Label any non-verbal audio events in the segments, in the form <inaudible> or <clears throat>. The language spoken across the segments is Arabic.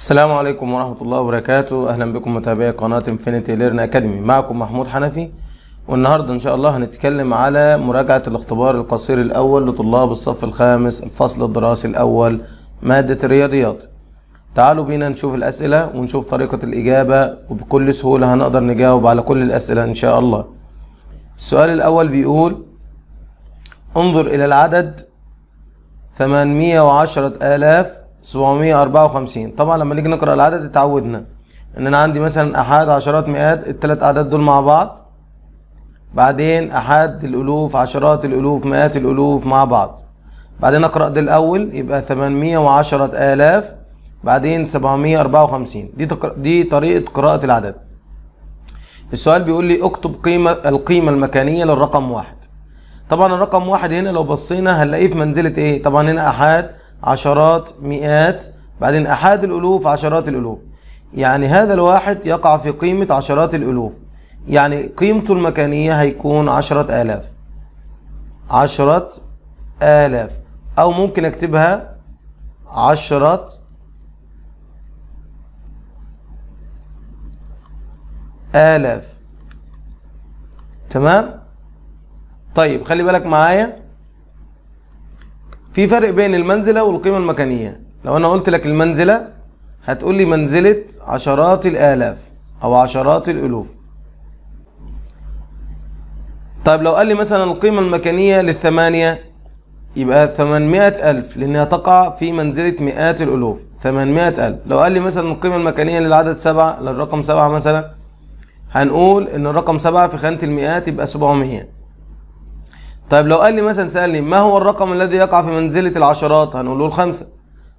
السلام عليكم ورحمة الله وبركاته أهلا بكم متابعي قناة انفينيتي ليرن أكاديمي معكم محمود حنفي والنهاردة إن شاء الله هنتكلم على مراجعة الاختبار القصير الأول لطلاب الصف الخامس الفصل الدراسي الأول مادة الرياضيات تعالوا بينا نشوف الأسئلة ونشوف طريقة الإجابة وبكل سهولة هنقدر نجاوب على كل الأسئلة إن شاء الله السؤال الأول بيقول انظر إلى العدد 810 آلاف 754 طبعا لما نيجي نقرا العدد اتعودنا ان انا عندي مثلا احاد عشرات مئات الثلاث اعداد دول مع بعض بعدين احاد الالوف عشرات الالوف مئات الالوف مع بعض بعدين اقرا ده الاول يبقى 810000 بعدين 754 دي تقر... دي طريقه قراءه العدد السؤال بيقول لي اكتب قيمه القيمه المكانيه للرقم واحد طبعا الرقم واحد هنا لو بصينا هنلاقيه في منزله ايه طبعا هنا احاد عشرات مئات بعدين أحاد الألوف عشرات الألوف يعني هذا الواحد يقع في قيمة عشرات الألوف يعني قيمته المكانية هيكون عشرة آلاف عشرة آلاف أو ممكن أكتبها عشرة آلاف تمام طيب خلي بالك معايا في فرق بين المنزلة والقيمة المكانية لو أنا قلت لك المنزلة هتقول لي منزلة عشرات الآلاف أو عشرات الألوف طيب لو قال لي مثلا القيمة المكانية للثمانية يبقى ثمانمائة ألف لأنها تقع في منزلة مئات الألوف ثمانمائة ألف لو قال لي مثلا القيمة المكانية للعدد سبعة للرقم سبعة مثلا هنقول إن الرقم سبعة في خانة المئات يبقى سبعمائة طيب لو قال لي مثلا سالني ما هو الرقم الذي يقع في منزله العشرات هنقول له الخمسه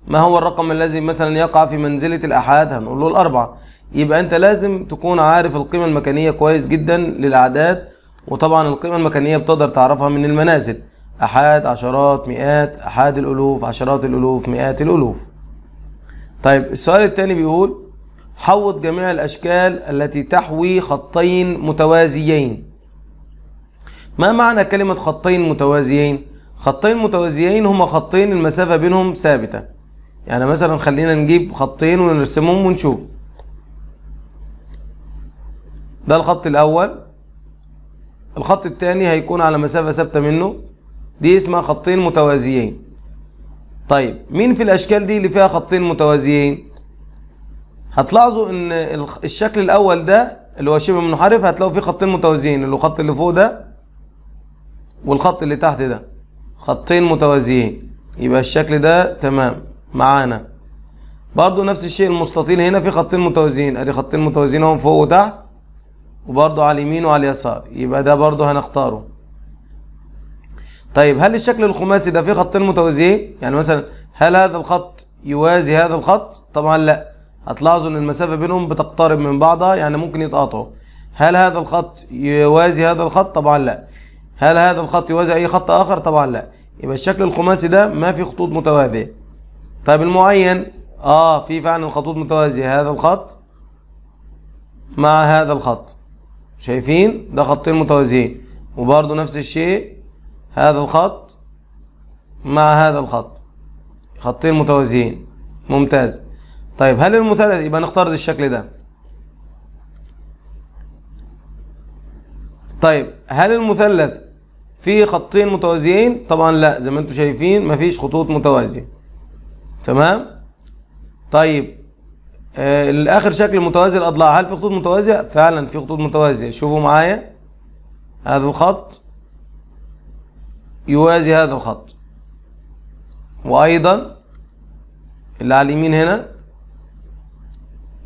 ما هو الرقم الذي مثلا يقع في منزله الاحاد هنقول له الاربعه يبقى انت لازم تكون عارف القيمه المكانيه كويس جدا للاعداد وطبعا القيمه المكانيه بتقدر تعرفها من المنازل احاد عشرات مئات احاد الالوف عشرات الالوف مئات الالوف طيب السؤال الثاني بيقول حوط جميع الاشكال التي تحوي خطين متوازيين ما معنى كلمة خطين متوازيين؟ خطين متوازيين هما خطين المسافة بينهم ثابتة يعني مثلا خلينا نجيب خطين ونرسمهم ونشوف ده الخط الأول الخط الثاني هيكون على مسافة ثابتة منه دي اسمها خطين متوازيين طيب مين في الأشكال دي اللي فيها خطين متوازيين؟ هتلاحظوا ان الشكل الأول ده اللي هو شبه منحرف هتلاقوا فيه خطين متوازيين اللي هو الخط اللي فوق ده والخط اللي تحت ده خطين متوازيين يبقى الشكل ده تمام معانا برضو نفس الشيء المستطيل هنا في خطين متوازيين ادي خطين متوازيين اهم فوق وتحت وبرضو على اليمين وعلى اليسار يبقى ده برضو هنختاره طيب هل الشكل الخماسي ده فيه خطين متوازيين يعني مثلا هل هذا الخط يوازي هذا الخط طبعا لا هتلاحظوا ان المسافه بينهم بتقترب من بعضها يعني ممكن يتقاطعوا هل هذا الخط يوازي هذا الخط طبعا لا هل هذا الخط يوازي أي خط آخر طبعا لا يبقى الشكل الخماسي ده ما في خطوط متوازية طيب المعين آه في فعلا خطوط متوازية هذا الخط مع هذا الخط شايفين ده خطين متوازيين وبرضه نفس الشيء هذا الخط مع هذا الخط خطين متوازيين ممتاز طيب هل المثلث يبقى نختار الشكل ده طيب هل المثلث في خطين متوازيين طبعا لا زي ما انتم شايفين مفيش خطوط متوازيه تمام طيب آه الاخر شكل متوازي الاضلاع هل في خطوط متوازيه فعلا في خطوط متوازيه شوفوا معايا هذا الخط يوازي هذا الخط وايضا اللي على اليمين هنا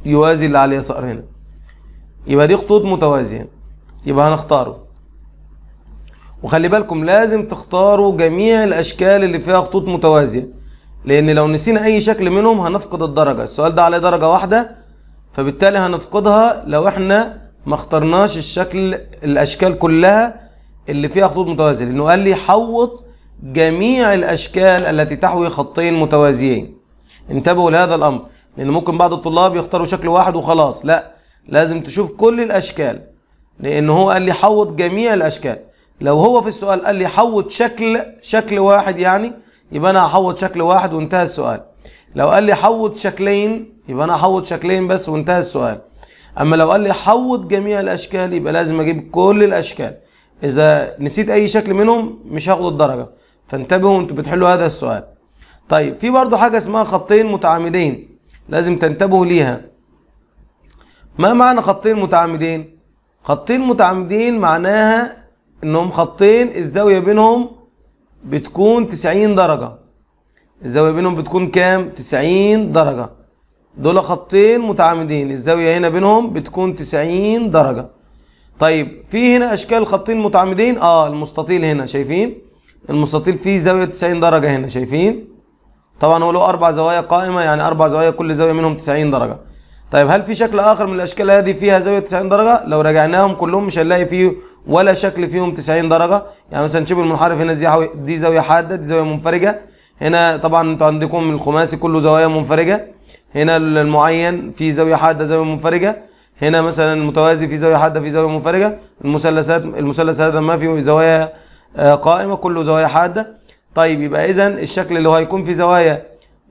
يوازي اللي على اليسار هنا يبقى دي خطوط متوازيه يبقى هنختاره وخلي بالكم لازم تختاروا جميع الاشكال اللي فيها خطوط متوازيه لان لو نسينا اي شكل منهم هنفقد الدرجه السؤال ده عليه درجه واحده فبالتالي هنفقدها لو احنا ما اخترناش الشكل الاشكال كلها اللي فيها خطوط متوازيه لانه قال لي حوط جميع الاشكال التي تحوي خطين متوازيين انتبهوا لهذا الامر لان ممكن بعض الطلاب يختاروا شكل واحد وخلاص لا لازم تشوف كل الاشكال لان هو قال لي حوط جميع الاشكال لو هو في السؤال قال لي حوط شكل شكل واحد يعني يبقى انا هحوط شكل واحد وانتهى السؤال لو قال لي حوط شكلين يبقى انا هحوط شكلين بس وانتهى السؤال اما لو قال لي حوط جميع الاشكال يبقى لازم اجيب كل الاشكال اذا نسيت اي شكل منهم مش هاخد الدرجه فانتبهوا وانتوا بتحلوا هذا السؤال طيب في برضو حاجه اسمها خطين متعامدين لازم تنتبهوا ليها ما معنى خطين متعامدين خطين متعامدين معناها انهم خطين الزاويه بينهم بتكون 90 درجه الزاويه بينهم بتكون كام 90 درجه دول خطين متعامدين الزاويه هنا بينهم بتكون 90 درجه طيب في هنا اشكال خطين متعامدين اه المستطيل هنا شايفين المستطيل فيه زاويه 90 درجه هنا شايفين طبعا هو له اربع زوايا قائمه يعني اربع زوايا كل زاويه منهم 90 درجه طيب هل في شكل آخر من الأشكال هذه فيها زاوية 90 درجة؟ لو راجعناهم كلهم مش هنلاقي فيه ولا شكل فيهم 90 درجة يعني مثلا شبه المنحرف هنا دي, دي زاوية حادة دي زاوية منفرجة هنا طبعا انتوا عندكم الخماسي كله زوايا منفرجة هنا المعين في زاوية حادة زاوية منفرجة هنا مثلا المتوازي في زاوية حادة في زاوية منفرجة المثلثات المثلث هذا ما فيه زوايا آه، قائمة كله زوايا حادة طيب يبقى إذا الشكل اللي هو هيكون فيه زوايا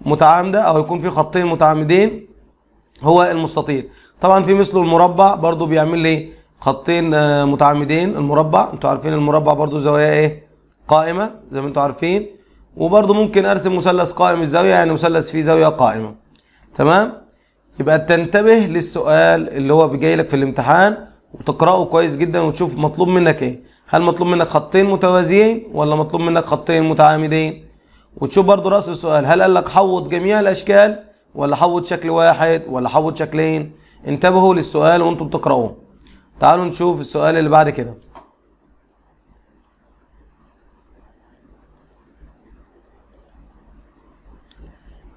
متعامدة أو هيكون فيه خطين متعامدين هو المستطيل طبعا في مثله المربع برضو بيعمل لي خطين آه، متعامدين المربع انتوا عارفين المربع برضو زواياه ايه قائمة زي ما انتوا عارفين وبرضو ممكن ارسم مثلث قائم الزاوية يعني مثلث فيه زاوية قائمة تمام يبقى تنتبه للسؤال اللي هو جاي لك في الامتحان وتقراه كويس جدا وتشوف مطلوب منك ايه هل مطلوب منك خطين متوازيين ولا مطلوب منك خطين متعامدين وتشوف برضو رأس السؤال هل قال لك حوض جميع الاشكال ولا حوض شكل واحد ولا حوض شكلين انتبهوا للسؤال وانتم بتقرأوه تعالوا نشوف السؤال اللي بعد كده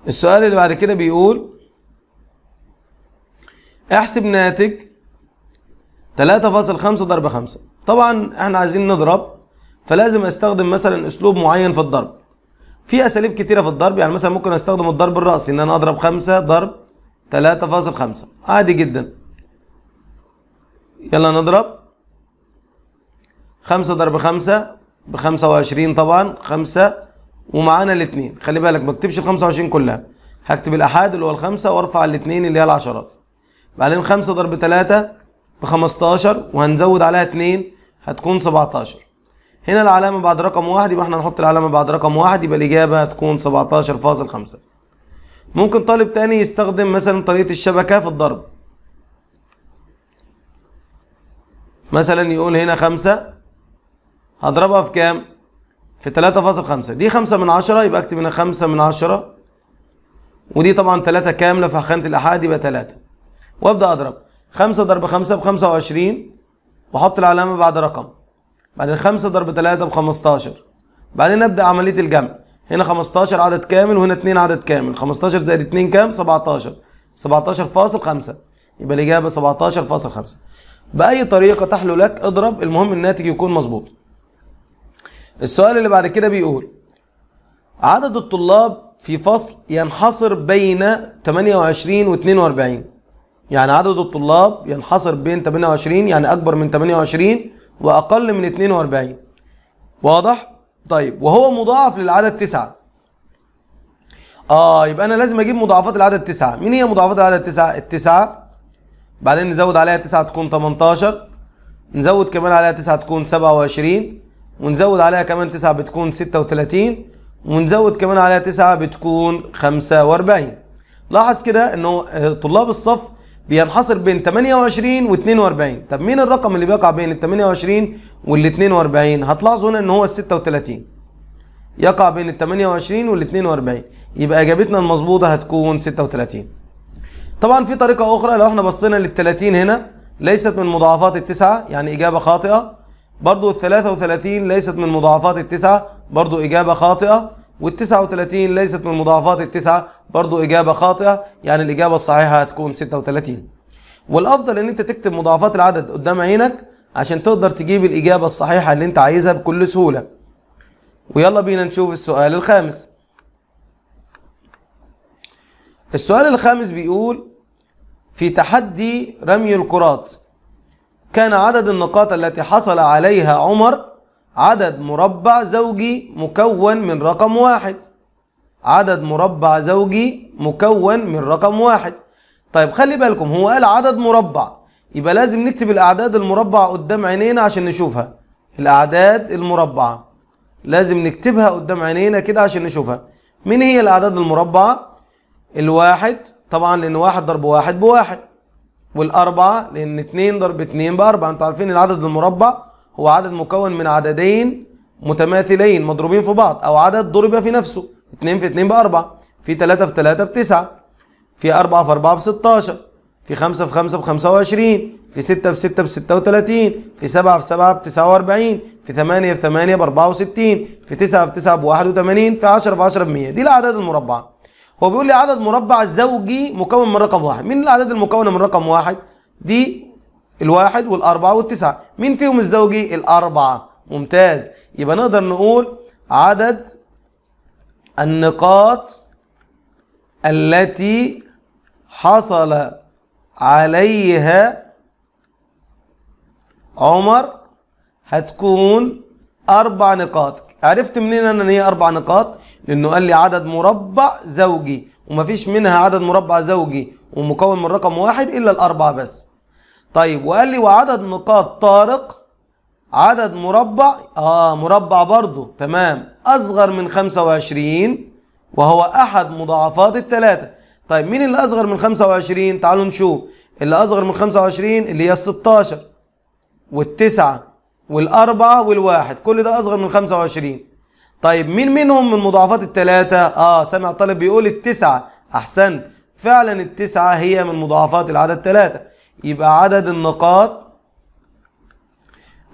السؤال اللي بعد كده بيقول احسب ناتج 3.5 ضرب 5 طبعا احنا عايزين نضرب فلازم استخدم مثلا اسلوب معين في الضرب في اساليب كتيره في الضرب يعني مثلا ممكن استخدم الضرب الراسي ان انا اضرب خمسه ضرب 3.5 عادي جدا يلا نضرب 5 ضرب 5 ب 25 طبعا 5 ومعانا الاثنين خلي بالك ما اكتبش ال 25 كلها هكتب الاحاد اللي هو الخمسه وارفع الاثنين اللي هي العشرات بعدين 5 ضرب 3 ب 15 وهنزود عليها 2 هتكون 17 هنا العلامة بعد رقم واحد يبقى احنا هنحط العلامة بعد رقم واحد يبقى الإجابة هتكون 17.5 ممكن طالب تاني يستخدم مثلا طريقة الشبكة في الضرب مثلا يقول هنا خمسة هضربها في كام؟ في 3.5 دي خمسة من عشرة يبقى اكتب هنا خمسة من عشرة ودي طبعا تلاتة كاملة في خانة الأحاد يبقى تلاتة وابدأ أضرب خمسة ضرب خمسة بخمسة وعشرين وأحط العلامة بعد رقم بعدين 5 ضرب 3 ب 15 بعدين ابدا عمليه الجمع هنا 15 عدد كامل وهنا 2 عدد كامل 15 زائد 2 كام 17 17 فاصل 5 يبقى الاجابه 17 فاصل 5 باي طريقه تحلو لك اضرب المهم الناتج يكون مظبوط السؤال اللي بعد كده بيقول عدد الطلاب في فصل ينحصر بين 28 و 42 يعني عدد الطلاب ينحصر بين 28 يعني اكبر من 28 واقل من 42 واضح طيب وهو مضاعف للعدد 9 اه يبقى انا لازم اجيب مضاعفات العدد 9 مين هي مضاعفات العدد 9 التسعة بعدين نزود عليها 9 تكون 18 نزود كمان عليها 9 تكون 27 ونزود عليها كمان 9 بتكون 36 ونزود كمان عليها 9 بتكون 45 لاحظ كده انه آه، طلاب الصف بينحصر بين 28 و 42 طب مين الرقم اللي بيقع بين ال 28 وال 42 هتلاحظوا هنا ان هو ال 36 يقع بين ال 28 وال 42 يبقى اجابتنا المظبوطه هتكون 36 طبعا في طريقه اخرى لو احنا بصينا لل 30 هنا ليست من مضاعفات التسعه يعني اجابه خاطئه برضو ال 33 ليست من مضاعفات التسعه برضو اجابه خاطئه وال39 ليست من مضاعفات التسعة برضو إجابة خاطئة يعني الإجابة الصحيحة هتكون 36 والأفضل إن أنت تكتب مضاعفات العدد قدام عينك عشان تقدر تجيب الإجابة الصحيحة اللي أنت عايزها بكل سهولة ويلا بينا نشوف السؤال الخامس السؤال الخامس بيقول في تحدي رمي الكرات كان عدد النقاط التي حصل عليها عمر عدد مربع زوجي مكون من رقم واحد عدد مربع زوجي مكون من رقم واحد طيب خلي بالكم هو قال عدد مربع يبقى لازم نكتب الأعداد المربعة قدام عينينا عشان نشوفها الأعداد المربعة لازم نكتبها قدام عينينا كده عشان نشوفها مين هي الأعداد المربعة؟ الواحد طبعا لأن واحد ضرب واحد بواحد والأربعة لأن اتنين ضرب اتنين بأربعة انتوا عارفين العدد المربع هو عدد مكون من عددين متماثلين مضروبين في بعض او عدد ضرب في نفسه 2 في 2 ب 4 في 3 في 3 ب 9 في 4 في 4 ب 16 في 5 في 5 ب 25 في 6 6 ب 36 في 7 في 7 ب 49 في 8 في 8 ب 64 في 9 في 9 ب 81 في 10 في 10 ب 100 دي الأعداد المربعة هو بيقول لي عدد مربع زوجي مكون من رقم واحد مين الأعداد المكونة من رقم واحد دي الواحد والأربعة والتسعة مين فيهم الزوجي الأربعة ممتاز يبقى نقدر نقول عدد النقاط التي حصل عليها عمر هتكون أربع نقاط عرفت منين أنا إن هي أربع نقاط لأنه قال لي عدد مربع زوجي ومفيش منها عدد مربع زوجي ومكون من رقم واحد إلا الأربعة بس طيب وقال لي وعدد نقاط طارق عدد مربع اه مربع برضه تمام اصغر من 25 وهو احد مضاعفات الثلاثه طيب مين اللي اصغر من 25 تعالوا نشوف اللي اصغر من 25 اللي هي ال 16 والتسعة والأربعة والواحد كل ده أصغر من 25 طيب مين منهم من مضاعفات التلاتة؟ آه سامع طالب بيقول التسعة أحسنت فعلا التسعة هي من مضاعفات العدد تلاتة يبقى عدد النقاط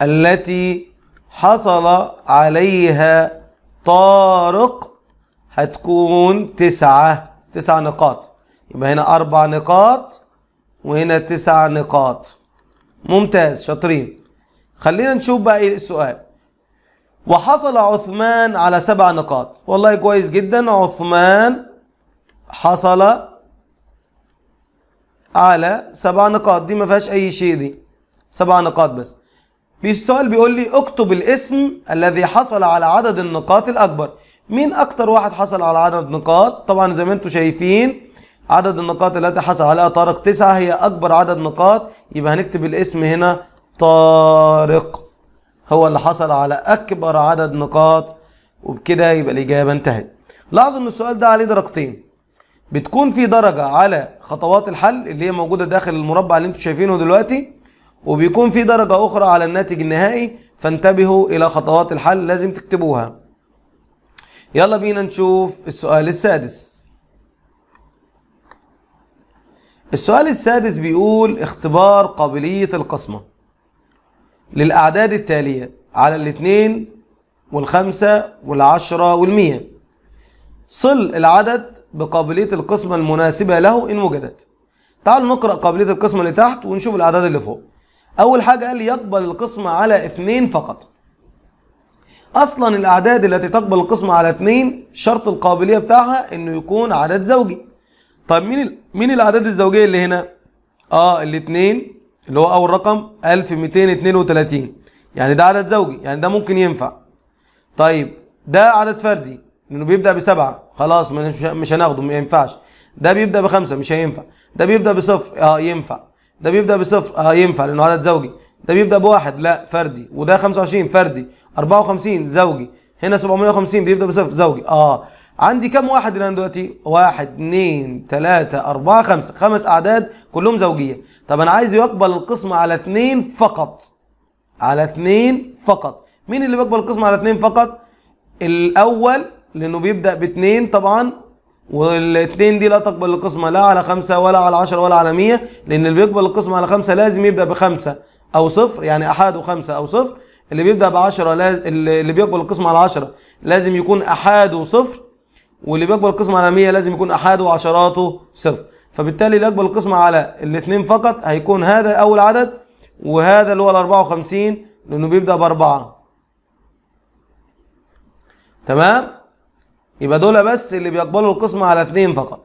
التي حصل عليها طارق هتكون تسعة تسع نقاط يبقى هنا أربع نقاط وهنا تسع نقاط ممتاز شاطرين خلينا نشوف بقى ايه السؤال وحصل عثمان على سبع نقاط والله كويس جدا عثمان حصل على سبع نقاط دي ما فيهاش اي شيء دي سبع نقاط بس السؤال بيقول لي اكتب الاسم الذي حصل على عدد النقاط الاكبر مين اكتر واحد حصل على عدد نقاط طبعا زي ما انتم شايفين عدد النقاط التي حصل عليها طارق تسعة هي اكبر عدد نقاط يبقى هنكتب الاسم هنا طارق هو اللي حصل على اكبر عدد نقاط وبكده يبقى الاجابه انتهت لاحظوا ان السؤال ده عليه درجتين بتكون في درجة على خطوات الحل اللي هي موجودة داخل المربع اللي انتم شايفينه دلوقتي وبيكون في درجة أخرى على الناتج النهائي فانتبهوا إلى خطوات الحل لازم تكتبوها يلا بينا نشوف السؤال السادس السؤال السادس بيقول اختبار قابلية القسمة للأعداد التالية على الاثنين والخمسة والعشرة والمية صل العدد بقابلية القسمة المناسبة له إن وجدت تعالوا نقرأ قابلية القسمة اللي تحت ونشوف الأعداد اللي فوق أول حاجة قال يقبل القسمة على اثنين فقط أصلا الأعداد التي تقبل القسمة على اثنين شرط القابلية بتاعها إنه يكون عدد زوجي طيب مين مين الأعداد الزوجية اللي هنا؟ آه الاثنين اللي هو أول رقم 1232 يعني ده عدد زوجي يعني ده ممكن ينفع طيب ده عدد فردي لانه بيبدا بسبعه خلاص مش هناخده ما ينفعش ده بيبدا بخمسه مش هينفع ده بيبدا بصفر اه ينفع ده بيبدا بصفر اه ينفع لانه عدد زوجي ده بيبدا بواحد لا فردي وده 25 فردي 54 زوجي هنا 750 بيبدا بصفر زوجي اه عندي كام واحد هنا دلوقتي؟ واحد اثنين ثلاثة أربعة خمسة، خمس أعداد كلهم زوجية. طب أنا عايز يقبل القسمة على اثنين فقط. على اثنين فقط. مين اللي بيقبل القسمة على اثنين فقط؟ الأول لانه بيبدا باثنين طبعا والاثنين دي لا تقبل القسمه لا على خمسه ولا على 10 ولا على 100 لان اللي بيقبل القسمه على خمسه لازم يبدا بخمسه او صفر يعني احاد وخمسه او صفر اللي بيبدا ب 10 اللي بيقبل القسمه على 10 لازم يكون احاد وصفر واللي بيقبل القسمه على 100 لازم يكون احاد وعشراته صفر فبالتالي اللي يقبل القسمه على الاثنين فقط هيكون هذا اول عدد وهذا اللي هو ال 54 لانه بيبدا باربعه تمام يبقى دول بس اللي بيقبلوا القسمة على اثنين فقط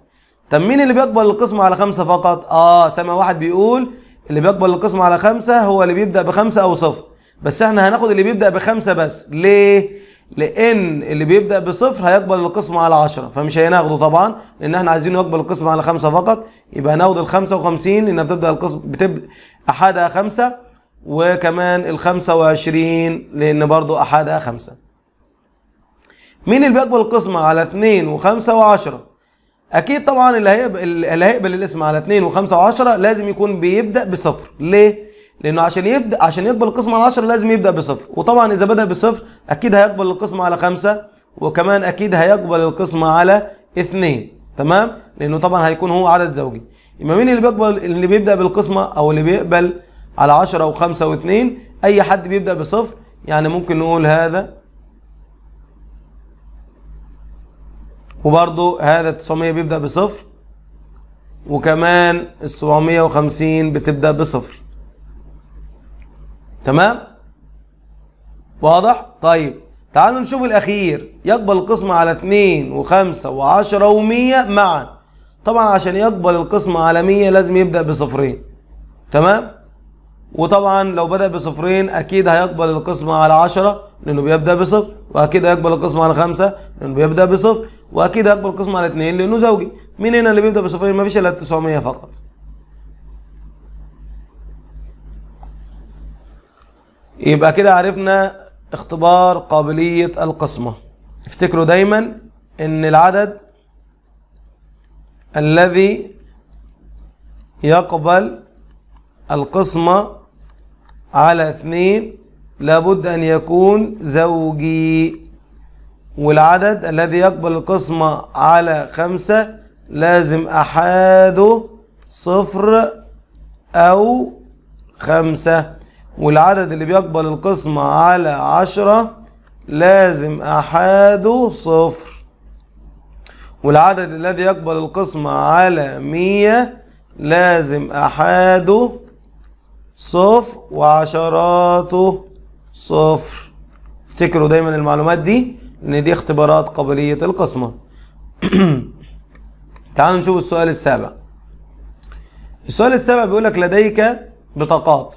طب مين اللي بيقبل القسمة على خمسة فقط اه سامع واحد بيقول اللي بيقبل القسمة على خمسة هو اللي بيبدأ بخمسة أو صفر بس احنا هناخد اللي بيبدأ بخمسة بس ليه؟ لأن اللي بيبدأ بصفر هيقبل القسمة على عشرة فمش هناخده طبعا لأن احنا عايزين يقبل القسمة على خمسة فقط يبقى هناخد الخمسة وخمسين لأنها بتبدأ القسم بتبدأ أحدها خمسة وكمان الخمسة وعشرين لأن برضو أحدها خمسة مين اللي بيقبل القسمة على 2 و5 و10 اكيد طبعا اللي هيقبل اللي هيقبل الاسم على 2 و5 و10 لازم يكون بيبدا بصفر ليه لانه عشان يبدا عشان يقبل القسمة على 10 لازم يبدا بصفر وطبعا اذا بدا بصفر اكيد هيقبل القسمة على 5 وكمان اكيد هيقبل القسمة على 2 تمام لانه طبعا هيكون هو عدد زوجي يبقى مين اللي بيقبل اللي بيبدا بالقسمة او اللي بيقبل على 10 و5 و2 اي حد بيبدا بصفر يعني ممكن نقول هذا وبرضو هذا 900 بيبدأ بصفر وكمان ال 750 بتبدأ بصفر تمام واضح طيب تعالوا نشوف الأخير يقبل القسمة على 2 و5 و10 و100 معا طبعا عشان يقبل القسمة على 100 لازم يبدأ بصفرين تمام وطبعا لو بدأ بصفرين أكيد هيقبل القسمة على 10 لأنه بيبدأ بصفر وأكيد هيقبل القسمه على خمسة لأنه بيبدأ بصفر وأكيد هيقبل القسمه على اثنين لأنه زوجي مين هنا اللي بيبدأ بصفرين مفيش إلا 900 فقط يبقى كده عرفنا اختبار قابلية القسمة افتكروا دايما ان العدد الذي يقبل القسمة على اثنين لابد أن يكون زوجي والعدد الذي يقبل القسمة على خمسة لازم أحاده صفر أو خمسة والعدد اللي بيقبل القسمة على عشرة لازم أحاده صفر والعدد الذي يقبل القسمة على مية لازم أحاده صفر وعشراته صفر افتكروا دايما المعلومات دي ان دي اختبارات قابلية القسمة <clears throat> تعالوا نشوف السؤال السابع السؤال السابع بيقول لك لديك بطاقات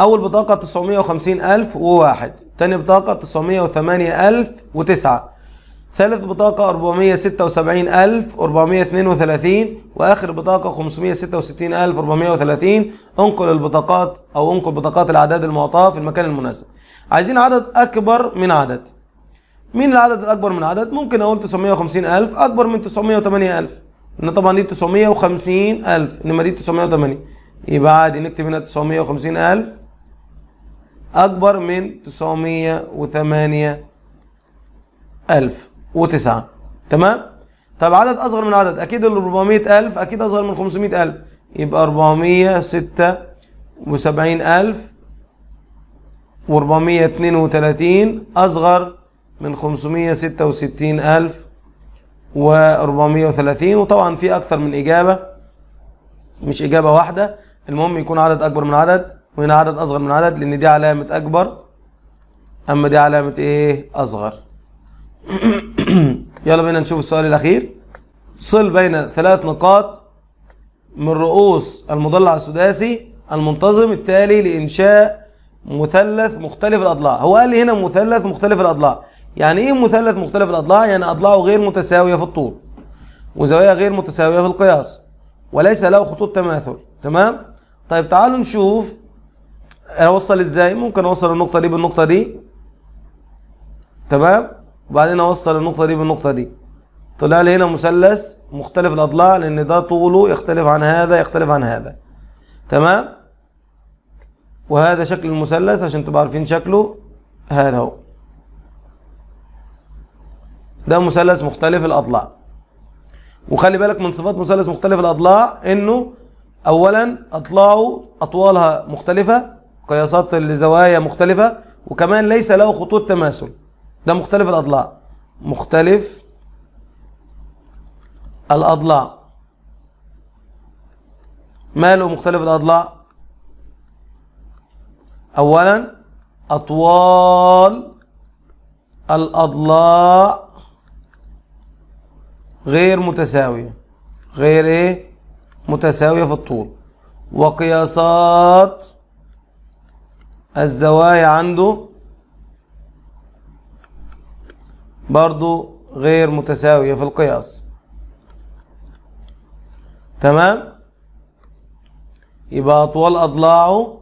أول بطاقة 950 ألف وواحد تاني بطاقة 908 ألف وتسعة ثالث بطاقة 476432 وآخر بطاقة 566430 انقل البطاقات أو انقل بطاقات الأعداد المعطاة في المكان المناسب عايزين عدد أكبر من عدد مين العدد الأكبر من عدد؟ ممكن أقول 950000 أكبر من 908000 إن طبعا دي 950000 إنما دي 908 يبقى عادي نكتب هنا 950000 أكبر من 908 ألف وتسعة تمام طب عدد اصغر من عدد اكيد ال 400000 اكيد اصغر من 500000 يبقى 476000 و432 اصغر من 566000 و430 وطبعا في اكثر من اجابه مش اجابه واحده المهم يكون عدد اكبر من عدد وهنا عدد اصغر من عدد لان دي علامه اكبر اما دي علامه ايه اصغر <clears throat> <clears throat> يلا بينا نشوف السؤال الأخير صل بين ثلاث نقاط من رؤوس المضلع السداسي المنتظم التالي لإنشاء مثلث مختلف الأضلاع هو قال لي هنا مثلث مختلف الأضلاع يعني إيه مثلث مختلف الأضلاع؟ يعني أضلاعه غير متساوية في الطول وزوايا غير متساوية في القياس وليس له خطوط تماثل تمام؟ طيب تعالوا نشوف أوصل إزاي؟ ممكن أوصل النقطة دي بالنقطة دي تمام؟ وبعدين اوصل النقطه دي بالنقطه دي طلع لي هنا مثلث مختلف الاضلاع لان ده طوله يختلف عن هذا يختلف عن هذا تمام وهذا شكل المثلث عشان تبقى عارفين شكله هذا هو ده مثلث مختلف الاضلاع وخلي بالك من صفات مثلث مختلف الاضلاع انه اولا اضلاعه اطوالها مختلفه قياسات الزوايا مختلفه وكمان ليس له خطوط تماثل ده مختلف الاضلاع مختلف الاضلاع ماله مختلف الاضلاع اولا اطوال الاضلاع غير متساويه غير ايه متساويه في الطول وقياسات الزوايا عنده برضو غير متساوية في القياس تمام يبقى أطوال أضلاعه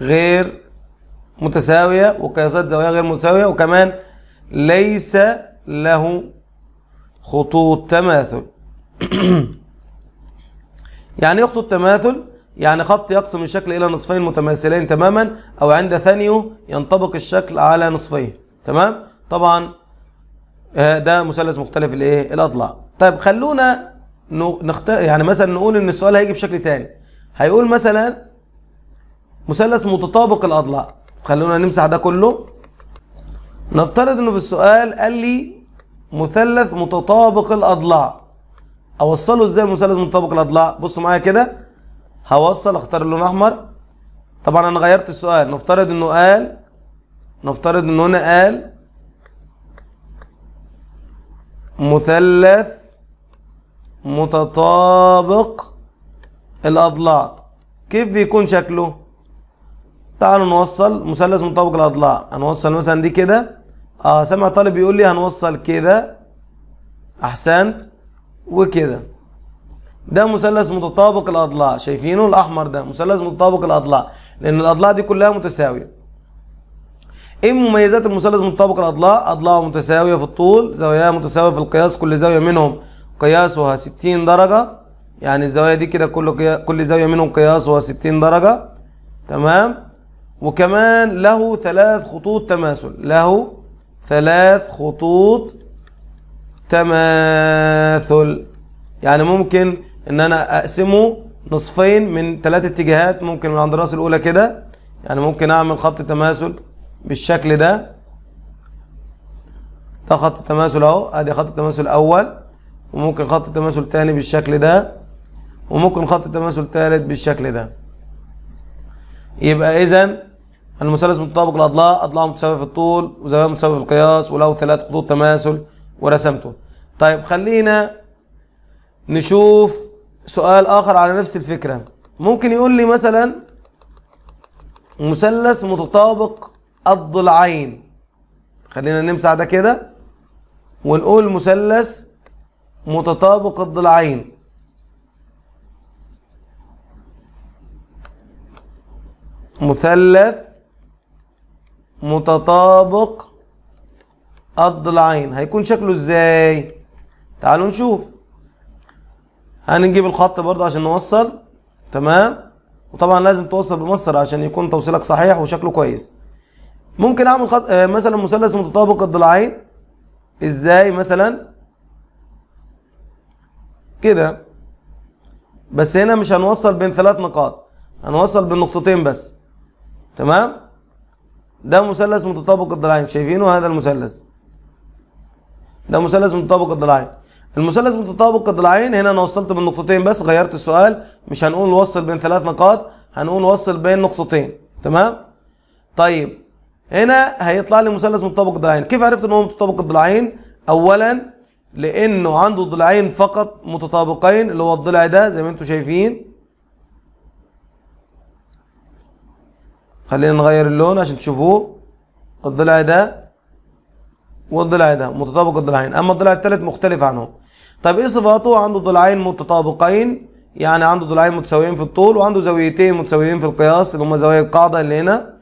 غير متساوية وقياسات زوايا غير متساوية وكمان ليس له خطوط تماثل <clears throat> يعني ايه خطوط تماثل يعني خط يقسم الشكل إلى نصفين متماثلين تماما أو عند ثانيه ينطبق الشكل على نصفين تمام طبعا آه، ده مثلث مختلف الايه الاضلاع طيب خلونا نخت... يعني مثلا نقول ان السؤال هيجي بشكل تاني هيقول مثلا مثلث متطابق الاضلاع خلونا نمسح ده كله نفترض انه في السؤال قال لي مثلث متطابق الاضلاع اوصله ازاي مثلث متطابق الاضلاع بصوا معايا كده هوصل اختار اللون الاحمر طبعا انا غيرت السؤال نفترض انه قال نفترض ان هنا قال مثلث متطابق الاضلاع كيف بيكون شكله تعالوا نوصل مثلث متطابق الاضلاع هنوصل مثلا دي كده اه سامع طالب بيقول لي هنوصل كده احسنت وكده ده مثلث متطابق الاضلاع شايفينه الاحمر ده مثلث متطابق الاضلاع لان الاضلاع دي كلها متساويه ايه مميزات المثلث متطابق الاضلاع اضلاعه متساويه في الطول زواياه متساويه في القياس كل زاويه منهم قياسها 60 درجه يعني الزوايا دي كده كل كل زاويه منهم قياسها 60 درجه تمام وكمان له ثلاث خطوط تماثل له ثلاث خطوط تماثل يعني ممكن ان انا اقسمه نصفين من ثلاث اتجاهات ممكن من عند الراس الاولى كده يعني ممكن اعمل خط تماثل بالشكل ده ده خط التماثل اهو ادي خط التماثل الاول وممكن خط التماثل تاني بالشكل ده وممكن خط التماثل تالت بالشكل ده يبقى اذا المثلث متطابق الاضلاع اضلاعه متساويه في الطول وزوايا متساويه في القياس وله ثلاث خطوط تماثل ورسمته طيب خلينا نشوف سؤال اخر على نفس الفكره ممكن يقول لي مثلا مثلث متطابق الضلعين خلينا نمسح ده كده ونقول مثلث متطابق الضلعين مثلث متطابق الضلعين هيكون شكله ازاي تعالوا نشوف هنجيب الخط برضه عشان نوصل تمام وطبعا لازم توصل بمصر عشان يكون توصيلك صحيح وشكله كويس ممكن اعمل خط... آه، مثلا مثلث متطابق الضلعين ازاي مثلا كده بس هنا مش هنوصل بين ثلاث نقاط هنوصل بين نقطتين بس تمام ده مثلث متطابق الضلعين شايفينه هذا المثلث ده مثلث متطابق الضلعين المثلث متطابق الضلعين هنا انا وصلت بين نقطتين بس غيرت السؤال مش هنقول وصل بين ثلاث نقاط هنقول وصل بين نقطتين تمام طيب هنا هيطلع لي مثلث متطابق ضلعين كيف عرفت ان هو متطابق الضلعين اولا لانه عنده ضلعين فقط متطابقين اللي هو الضلع ده زي ما انتم شايفين خلينا نغير اللون عشان تشوفوه الضلع ده والضلع ده متطابق الضلعين اما الضلع الثالث مختلف عنه طب ايه صفاته عنده ضلعين متطابقين يعني عنده ضلعين متساويين في الطول وعنده زاويتين متساويين في القياس اللي هما زوايا القاعده اللي هنا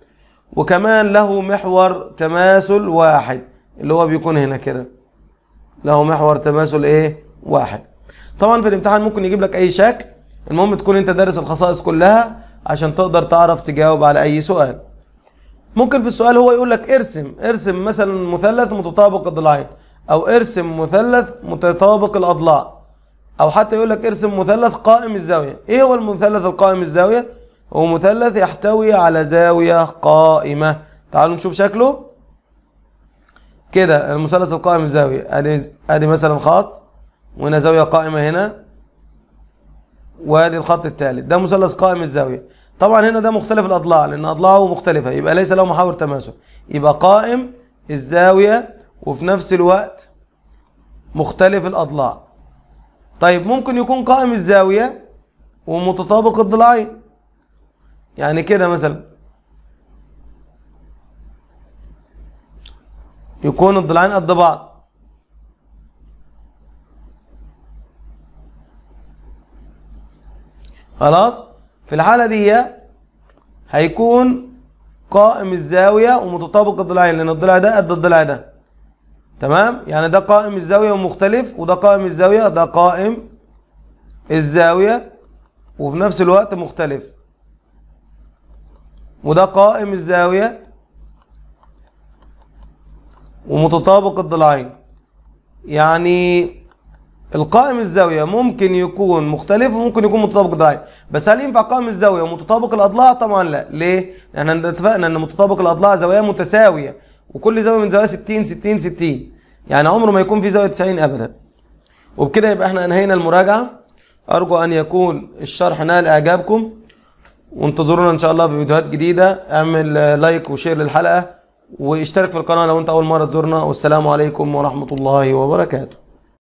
وكمان له محور تماثل واحد اللي هو بيكون هنا كده له محور تماثل ايه واحد طبعا في الامتحان ممكن يجيب لك اي شكل المهم تكون انت دارس الخصائص كلها عشان تقدر تعرف تجاوب على اي سؤال ممكن في السؤال هو يقول لك ارسم ارسم مثلا مثلث متطابق الضلعين او ارسم مثلث متطابق الاضلاع او حتى يقول لك ارسم مثلث قائم الزاويه ايه هو المثلث القائم الزاويه هو مثلث يحتوي على زاوية قائمة تعالوا نشوف شكله كده المثلث القائم الزاوية ادي ادي مثلا خط وهنا زاوية قائمة هنا وادي الخط الثالث ده مثلث قائم الزاوية طبعا هنا ده مختلف الاضلاع لان اضلاعه مختلفة يبقى ليس له محاور تماسك يبقى قائم الزاوية وفي نفس الوقت مختلف الاضلاع طيب ممكن يكون قائم الزاوية ومتطابق الضلعين يعني كده مثلا يكون الضلعين قد بعض خلاص في الحالة دي هيكون قائم الزاوية ومتطابق الضلعين لأن الضلع ده قد الضلع ده تمام يعني ده قائم الزاوية ومختلف وده قائم الزاوية ده قائم الزاوية وفي نفس الوقت مختلف وده قائم الزاوية ومتطابق الضلعين يعني القائم الزاوية ممكن يكون مختلف وممكن يكون متطابق الضلعين بس هل ينفع قائم الزاوية ومتطابق الأضلاع طبعا لا ليه؟ احنا اتفقنا أن متطابق الأضلاع زوايا متساوية وكل زاوية من زوايا 60 60 60 يعني عمره ما يكون في زاوية 90 أبدا وبكده يبقى احنا أنهينا المراجعة أرجو أن يكون الشرح نال إعجابكم وانتظرونا ان شاء الله في فيديوهات جديده اعمل لايك وشير للحلقه واشترك في القناه لو انت اول مره تزورنا والسلام عليكم ورحمه الله وبركاته